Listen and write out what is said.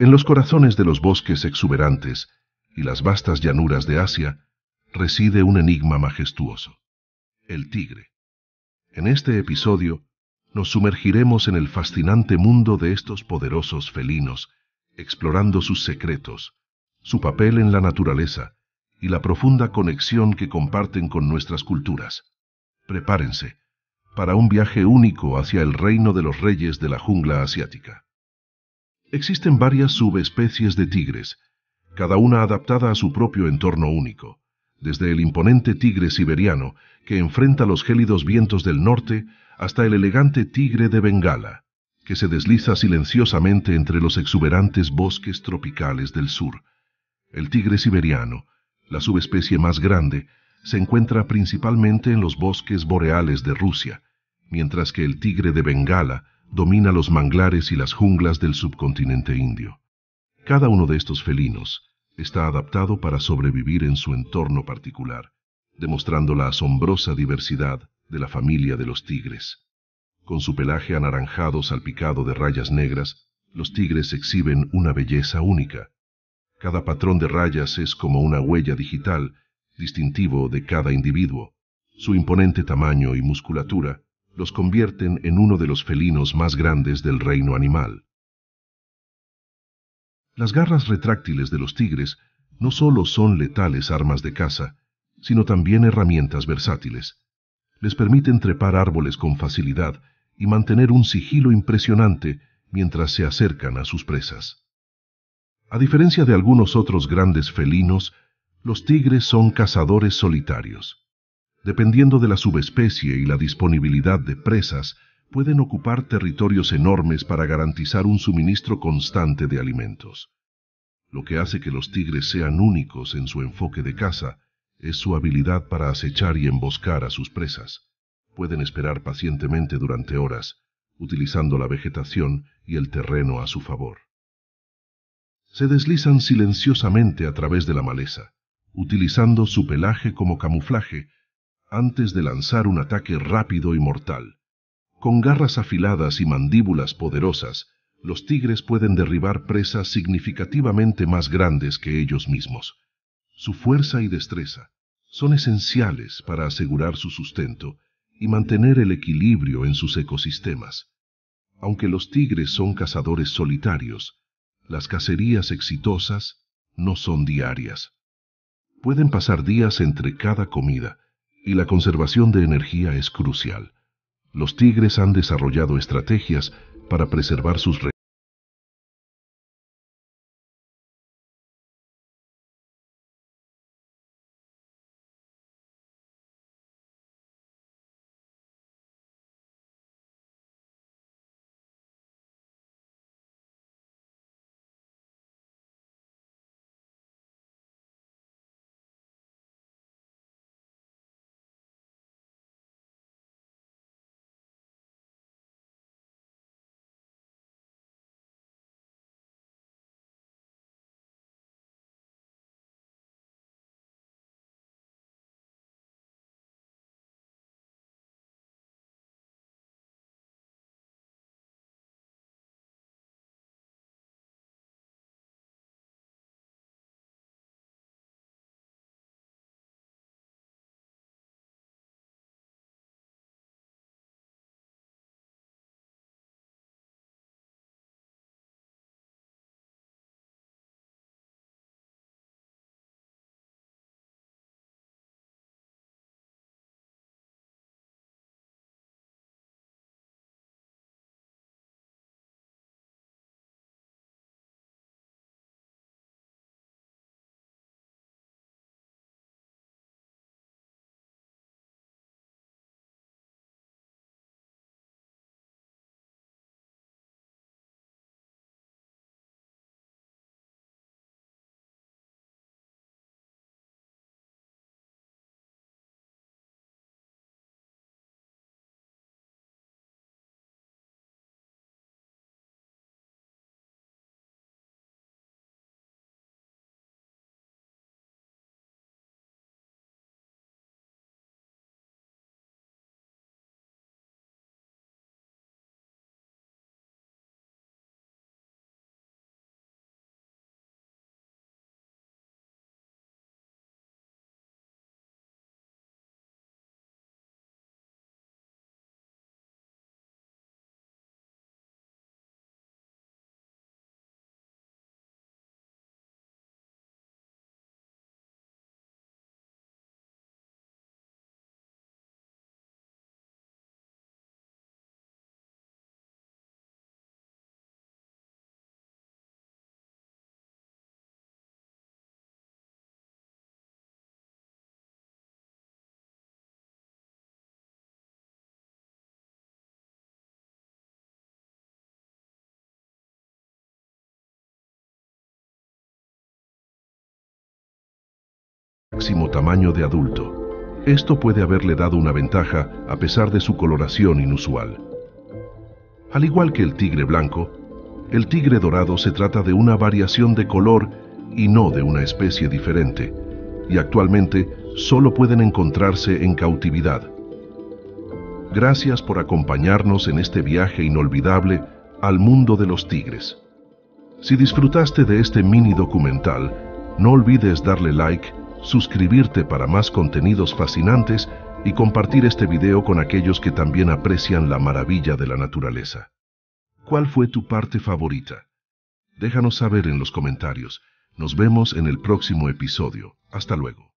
En los corazones de los bosques exuberantes y las vastas llanuras de Asia reside un enigma majestuoso, el tigre. En este episodio nos sumergiremos en el fascinante mundo de estos poderosos felinos, explorando sus secretos, su papel en la naturaleza y la profunda conexión que comparten con nuestras culturas. Prepárense para un viaje único hacia el reino de los reyes de la jungla asiática. Existen varias subespecies de tigres, cada una adaptada a su propio entorno único, desde el imponente tigre siberiano, que enfrenta los gélidos vientos del norte, hasta el elegante tigre de Bengala, que se desliza silenciosamente entre los exuberantes bosques tropicales del sur. El tigre siberiano, la subespecie más grande, se encuentra principalmente en los bosques boreales de Rusia, mientras que el tigre de Bengala domina los manglares y las junglas del subcontinente indio. Cada uno de estos felinos está adaptado para sobrevivir en su entorno particular, demostrando la asombrosa diversidad de la familia de los tigres. Con su pelaje anaranjado salpicado de rayas negras, los tigres exhiben una belleza única. Cada patrón de rayas es como una huella digital, distintivo de cada individuo. Su imponente tamaño y musculatura los convierten en uno de los felinos más grandes del reino animal. Las garras retráctiles de los tigres no solo son letales armas de caza, sino también herramientas versátiles. Les permiten trepar árboles con facilidad y mantener un sigilo impresionante mientras se acercan a sus presas. A diferencia de algunos otros grandes felinos, los tigres son cazadores solitarios dependiendo de la subespecie y la disponibilidad de presas, pueden ocupar territorios enormes para garantizar un suministro constante de alimentos. Lo que hace que los tigres sean únicos en su enfoque de caza es su habilidad para acechar y emboscar a sus presas. Pueden esperar pacientemente durante horas, utilizando la vegetación y el terreno a su favor. Se deslizan silenciosamente a través de la maleza, utilizando su pelaje como camuflaje antes de lanzar un ataque rápido y mortal. Con garras afiladas y mandíbulas poderosas, los tigres pueden derribar presas significativamente más grandes que ellos mismos. Su fuerza y destreza son esenciales para asegurar su sustento y mantener el equilibrio en sus ecosistemas. Aunque los tigres son cazadores solitarios, las cacerías exitosas no son diarias. Pueden pasar días entre cada comida, y la conservación de energía es crucial. Los tigres han desarrollado estrategias para preservar sus recursos tamaño de adulto. Esto puede haberle dado una ventaja a pesar de su coloración inusual. Al igual que el tigre blanco, el tigre dorado se trata de una variación de color y no de una especie diferente, y actualmente solo pueden encontrarse en cautividad. Gracias por acompañarnos en este viaje inolvidable al mundo de los tigres. Si disfrutaste de este mini documental, no olvides darle like suscribirte para más contenidos fascinantes y compartir este video con aquellos que también aprecian la maravilla de la naturaleza. ¿Cuál fue tu parte favorita? Déjanos saber en los comentarios. Nos vemos en el próximo episodio. Hasta luego.